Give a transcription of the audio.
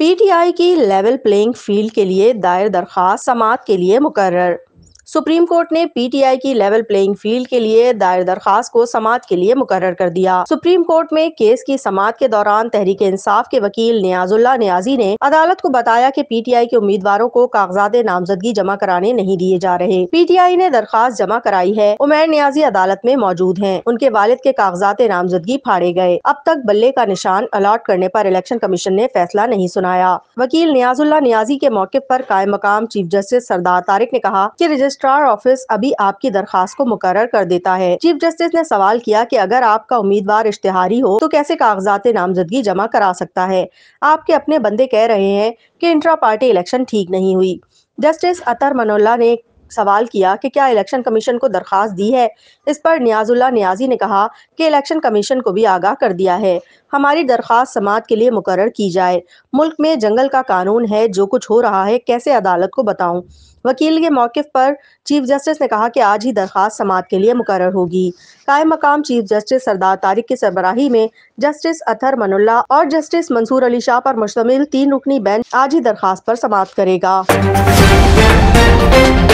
PTI की level playing field के लिए दायर दरख्वास्त समात के लिए मुकर्र सुप्रीम कोर्ट ने पीटीआई की लेवल प्लेइंग फील्ड के लिए दायर दरखास्त को समात के लिए मुकर कर दिया सुप्रीम कोर्ट में केस की समात के दौरान तहरीक इंसाफ के वकील न्याजुल्ला न्याजी ने अदालत को बताया की पी के उम्मीदवारों को कागजात नामजदगी जमा कराने नहीं दिए जा रहे पी ने दरखास्त जमा कराई है उमैर न्याजी अदालत में मौजूद है उनके वालिद के कागजात नामजदगी फाड़े गए अब तक बल्ले का निशान अलॉट करने आरोप इलेक्शन कमीशन ने फैसला नहीं सुनाया वकील न्याजुल्ला न्याजी के मौके पर कायम मकाम चीफ जस्टिस सरदार तारिक ने कहा कि रजिस्टर रजिस्ट्रार ऑफिस अभी आपकी दरखास्त को मुकर कर देता है चीफ जस्टिस ने सवाल किया कि अगर आपका उम्मीदवार इश्तेहारी हो तो कैसे कागजात नामजदगी जमा करा सकता है आपके अपने बंदे कह रहे हैं कि इंट्रा पार्टी इलेक्शन ठीक नहीं हुई जस्टिस अतर मनोला ने सवाल किया कि क्या इलेक्शन कमीशन को दरखास्त दी है इस पर न्याजुल्ला न्याजी ने कहा कि इलेक्शन कमीशन को भी आगाह कर दिया है हमारी दरख्वास्त समाज के लिए मुकर की जाए मुल्क में जंगल का कानून है जो कुछ हो रहा है कैसे अदालत को बताऊं वकील के मौके पर चीफ जस्टिस ने कहा कि आज ही दरखास्त समात के लिए मुकर होगी कायम मकाम चीफ जस्टिस सरदार तारिक की सरबराही में जस्टिस अथर मनुल्ला और जस्टिस मंसूर अली शाह पर मुश्तमिल तीन रुकनी बेंच आज ही दरखास्त पर समाप्त करेगा